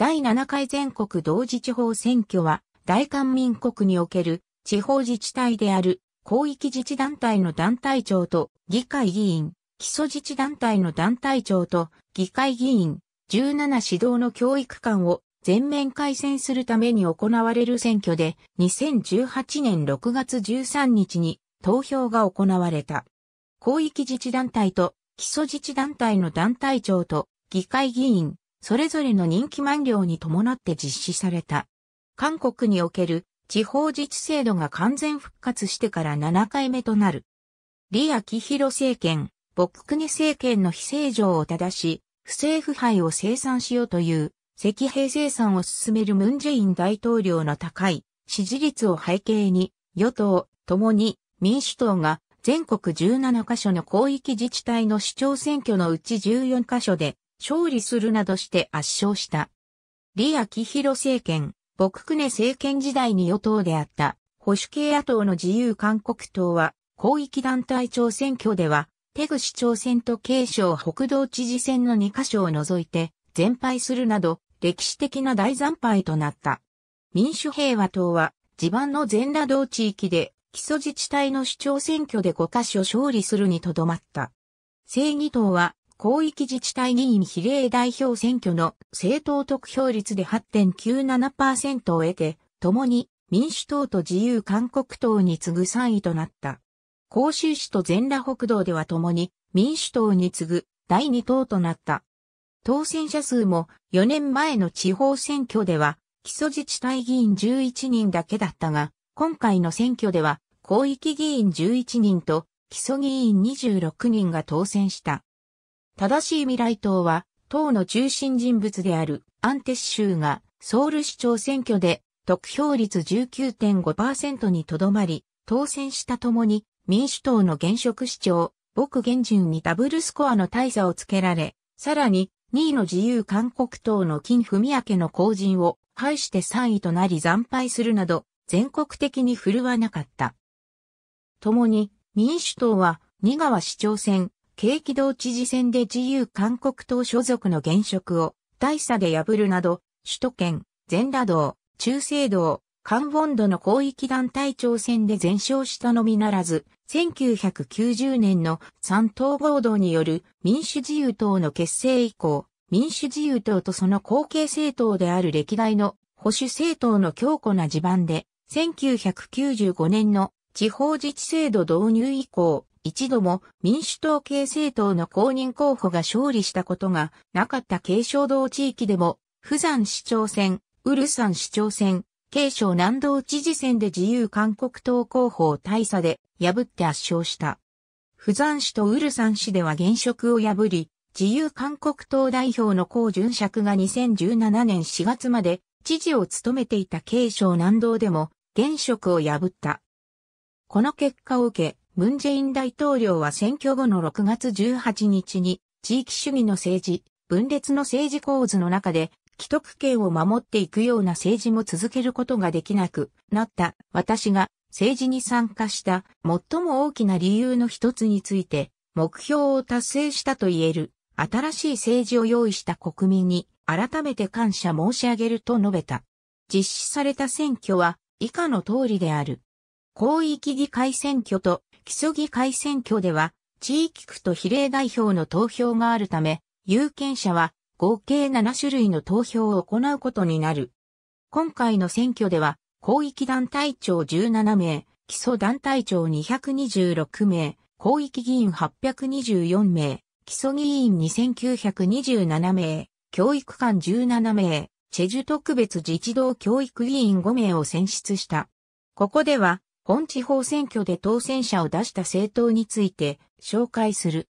第7回全国同時地方選挙は、大韓民国における地方自治体である広域自治団体の団体長と議会議員、基礎自治団体の団体長と議会議員、17指導の教育官を全面改選するために行われる選挙で、2018年6月13日に投票が行われた。広域自治団体と基礎自治団体の団体長と議会議員、それぞれの人気満了に伴って実施された。韓国における地方自治制度が完全復活してから7回目となる。李昭弘政権、朴クネ政権の非正常を正し、不正腐敗を生産しようという、赤兵生産を進めるムンジェイン大統領の高い支持率を背景に、与党、共に民主党が全国17カ所の広域自治体の市長選挙のうち14カ所で勝利するなどして圧勝した。李昭弘政権、朴久根政権時代に与党であった保守系野党の自由韓国党は広域団体長選挙では手口朝鮮と慶省北道知事選の2カ所を除いて全敗するなど歴史的な大惨敗となった。民主平和党は地盤の全羅道地域で基礎自治体の市長選挙で5カ所勝利するにとどまった。正義党は広域自治体議員比例代表選挙の政党得票率で8.97%を得て、共に民主党と自由韓国党に次ぐ3位となった。広州市と全羅北道では共に民主党に次ぐ第2党となった。当選者数も4年前の地方選挙では基礎自治体議員11人だけだったが、今回の選挙では広域議員11人と基礎議員26人が当選した。正しい未来党は、党の中心人物であるアンテシ州がソウル市長選挙で得票率19.5%にとどまり、当選したともに民主党の現職市長、僕現順にダブルスコアの大差をつけられ、さらに2位の自由韓国党の金文明の後陣を排して3位となり惨敗するなど、全国的に振るわなかった。共に民主党は、二川市長選、京畿道知事選で自由韓国党所属の現職を大差で破るなど、首都圏、全羅道、中西道、カン度ンドの広域団体挑戦で全勝したのみならず、1990年の三党合同による民主自由党の結成以降、民主自由党とその後継政党である歴代の保守政党の強固な地盤で、1995年の地方自治制度導入以降、一度も民主党系政党の公認候補が勝利したことがなかった継承道地域でも、釜山市長選、ウルサン市長選、継承南道知事選で自由韓国党候補を大差で破って圧勝した。釜山市とウルサン市では現職を破り、自由韓国党代表の高純尺が2017年4月まで知事を務めていた継承南道でも現職を破った。この結果を受け、ムンジェイン大統領は選挙後の6月18日に、地域主義の政治、分裂の政治構図の中で、既得権を守っていくような政治も続けることができなくなった私が政治に参加した最も大きな理由の一つについて目標を達成したと言える新しい政治を用意した国民に改めて感謝申し上げると述べた。実施された選挙は以下の通りである。広域議会選挙と基礎議会選挙では、地域区と比例代表の投票があるため、有権者は合計7種類の投票を行うことになる。今回の選挙では、広域団体長17名、基礎団体長226名、広域議員824名、基礎議員2927名、教育官17名、チェジュ特別自治道教育委員5名を選出した。ここでは、本地方選挙で当選者を出した政党について紹介する。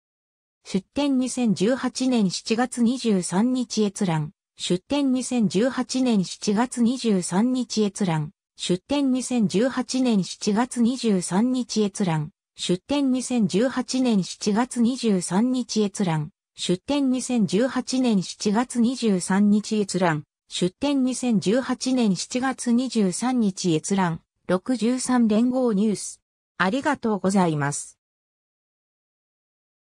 出展2018年7月23日閲覧。出展2018年7月23日閲覧。出展2018年7月23日閲覧。出展2018年7月23日閲覧。出展2018年7月23日閲覧。出展2018年7月23日閲覧。63連合ニュース。ありがとうございます。